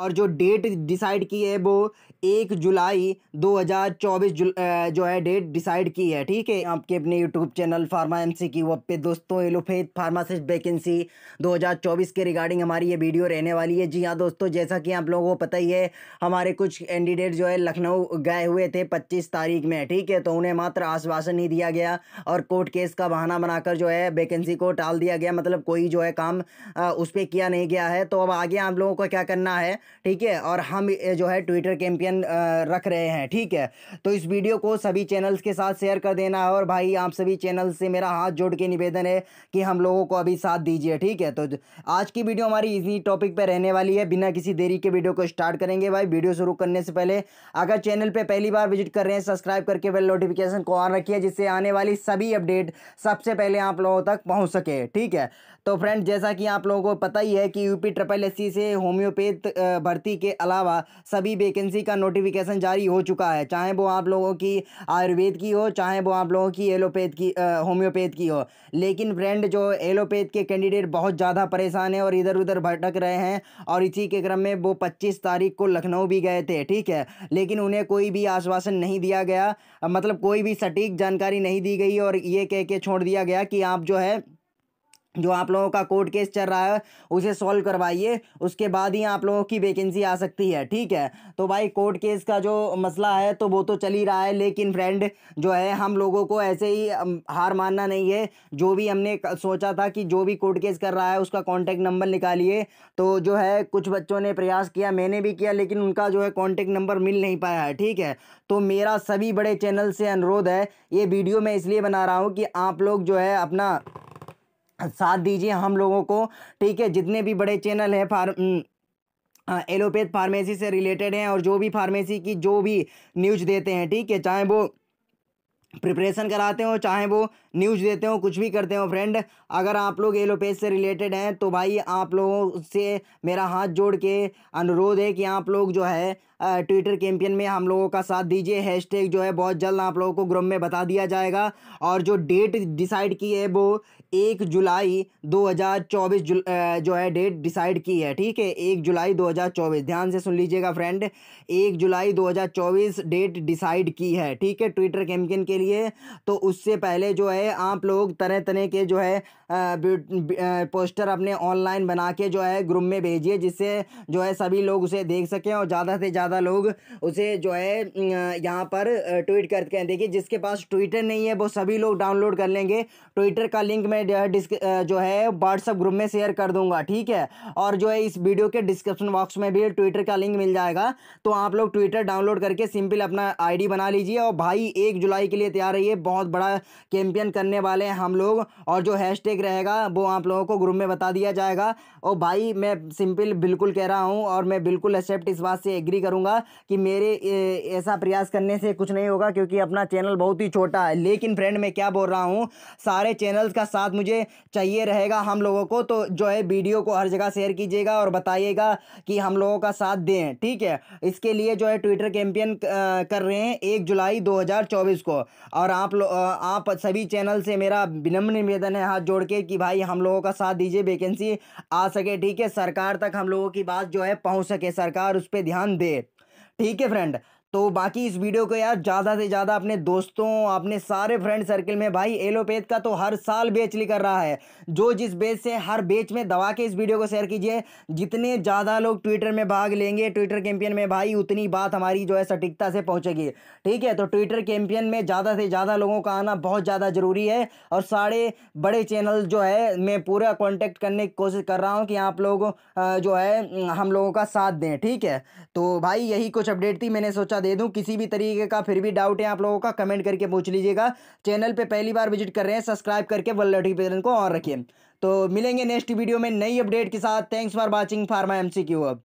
और जो date decide की है वो एक जुलाई 2024 जुल, जो है डेट डिसाइड की है ठीक है आपके अपने यूट्यूब चैनल फार्मा एमसी की वेब पे दोस्तों एलोफेद फार्मासिस्ट वैकेंसी 2024 के रिगार्डिंग हमारी ये वीडियो रहने वाली है जी हाँ दोस्तों जैसा कि आप लोगों को पता ही है हमारे कुछ कैंडिडेट जो है लखनऊ गए हुए थे पच्चीस तारीख में ठीक है तो उन्हें मात्र आश्वासन ही दिया गया और कोर्ट केस का बहाना बनाकर जो है वैकेंसी को टाल दिया गया मतलब कोई जो है काम उस पर किया नहीं गया है तो अब आगे आप लोगों को क्या करना है ठीक है और हम जो है ट्विटर कैंपियन रख रहे हैं ठीक है तो इस वीडियो को सभी चैनल्स के साथ शेयर कर देना है और भाई आप सभी चैनल से मेरा हाथ जोड़ के निवेदन है कि हम लोगों को अभी साथ दीजिए ठीक है तो आज की वीडियो हमारी इसी टॉपिक पर रहने वाली है बिना किसी देरी के वीडियो को स्टार्ट करेंगे भाई वीडियो शुरू करने से पहले अगर चैनल पर पहली बार विजिट कर रहे हैं सब्सक्राइब करके बेल नोटिफिकेशन को ऑन रखिए जिससे आने वाली सभी अपडेट सबसे पहले आप लोगों तक पहुँच सके ठीक है तो फ्रेंड जैसा कि आप लोगों को पता ही है कि यूपी ट्रिपल एस से होम्योपैथ भर्ती के अलावा सभी वेकेंसी का नोटिफिकेशन जारी हो चुका है चाहे वो आप लोगों की आयुर्वेद की हो चाहे वो आप लोगों की एलोपैथ की होम्योपैथ की हो लेकिन फ्रेंड जो एलोपैथ के कैंडिडेट बहुत ज़्यादा परेशान है और इधर उधर भटक रहे हैं और इसी के क्रम में वो पच्चीस तारीख को लखनऊ भी गए थे ठीक है लेकिन उन्हें कोई भी आश्वासन नहीं दिया गया मतलब कोई भी सटीक जानकारी नहीं दी गई और ये कह के छोड़ दिया गया कि आप जो है जो आप लोगों का कोर्ट केस चल रहा है उसे सॉल्व करवाइए उसके बाद ही आप लोगों की वैकेंसी आ सकती है ठीक है तो भाई कोर्ट केस का जो मसला है तो वो तो चल ही रहा है लेकिन फ्रेंड जो है हम लोगों को ऐसे ही हार मानना नहीं है जो भी हमने सोचा था कि जो भी कोर्ट केस कर रहा है उसका कॉन्टैक्ट नंबर निकालिए तो जो है कुछ बच्चों ने प्रयास किया मैंने भी किया लेकिन उनका जो है कॉन्टैक्ट नंबर मिल नहीं पाया है ठीक है तो मेरा सभी बड़े चैनल से अनुरोध है ये वीडियो मैं इसलिए बना रहा हूँ कि आप लोग जो है अपना साथ दीजिए हम लोगों को ठीक है जितने भी बड़े चैनल हैं फार एलोपैथ फार्मेसी से रिलेटेड हैं और जो भी फार्मेसी की जो भी न्यूज देते हैं ठीक है चाहे वो प्रिपरेशन कराते हो चाहे वो न्यूज देते हो कुछ भी करते हो फ्रेंड अगर आप लोग एलोपैथ से रिलेटेड हैं तो भाई आप लोगों से मेरा हाथ जोड़ के अनुरोध है कि आप लोग जो है ट्विटर कैंपियन में हम लोगों का साथ दीजिए हैशटैग जो है बहुत जल्द आप लोगों को ग्रुप में बता दिया जाएगा और जो डेट डिसाइड की है वो एक जुलाई 2024 जुल, जो है डेट डिसाइड की है ठीक है एक जुलाई 2024 ध्यान से सुन लीजिएगा फ्रेंड एक जुलाई 2024 डेट डिसाइड की है ठीक है ट्विटर कैंपियन के लिए तो उससे पहले जो है आप लोग तरह तरह के जो है पोस्टर अपने ऑनलाइन बना के जो है ग्रुप में भेजिए जिससे जो है सभी लोग उसे देख सकें और ज़्यादा से ज़्यादा ज़्यादा लोग उसे जो है अं, यहाँ पर ट्वीट करके हैं देखिए जिसके पास ट्विटर नहीं है वो सभी लोग डाउनलोड कर लेंगे ट्विटर का लिंक मैं डिस्क जो है व्हाट्सअप ग्रुप में शेयर कर दूंगा ठीक है और जो है इस वीडियो के डिस्क्रिप्शन बॉक्स में भी ट्विटर का लिंक मिल जाएगा तो आप लोग ट्विटर डाउनलोड करके सिंपल अपना आई बना लीजिए और भाई एक जुलाई के लिए तैयार रहिए बहुत बड़ा कैंपियन करने वाले हैं हम लोग और जो हैश रहेगा वो आप लोगों को ग्रुप में बता दिया जाएगा और भाई मैं सिंपल बिल्कुल कह रहा हूँ और मैं बिल्कुल एक्सेप्ट इस बात से एग्री करूँगा चाहूँगा कि मेरे ऐसा प्रयास करने से कुछ नहीं होगा क्योंकि अपना चैनल बहुत ही छोटा है लेकिन फ्रेंड मैं क्या बोल रहा हूँ सारे चैनल्स का साथ मुझे चाहिए रहेगा हम लोगों को तो जो है वीडियो को हर जगह शेयर कीजिएगा और बताइएगा कि हम लोगों का साथ दें ठीक है इसके लिए जो है ट्विटर कैंपियन कर रहे हैं एक जुलाई दो को और आप आप सभी चैनल से मेरा विनम्र निवेदन है हाथ जोड़ के कि भाई हम लोगों का साथ दीजिए वैकेंसी आ सके ठीक है सरकार तक हम लोगों की बात जो है पहुंच सके सरकार उस पर ध्यान दे ठीक है फ्रेंड तो बाकी इस वीडियो को यार ज़्यादा से ज़्यादा अपने दोस्तों अपने सारे फ्रेंड सर्कल में भाई एलोपैथ का तो हर साल बेच कर रहा है जो जिस बेच से हर बेच में दवा के इस वीडियो को शेयर कीजिए जितने ज़्यादा लोग ट्विटर में भाग लेंगे ट्विटर कैंपियन में भाई उतनी बात हमारी जो है सटीकता से पहुँचेगी ठीक है तो ट्विटर कैंपियन में ज़्यादा से ज़्यादा लोगों का आना बहुत ज़्यादा ज़रूरी है और सारे बड़े चैनल जो है मैं पूरा कॉन्टैक्ट करने की कोशिश कर रहा हूँ कि आप लोग जो है हम लोगों का साथ दें ठीक है तो भाई यही कुछ अपडेट थी मैंने सोचा दे दूँ किसी भी तरीके का फिर भी डाउट है आप लोगों का कमेंट करके पूछ लीजिएगा चैनल पर पहली बार विजिट कर रहे हैं सब्सक्राइब करके वेल नोटिफिकेशन को ऑन रखिए तो मिलेंगे नेक्स्ट वीडियो में नई अपडेट के साथ thanks for watching pharma M C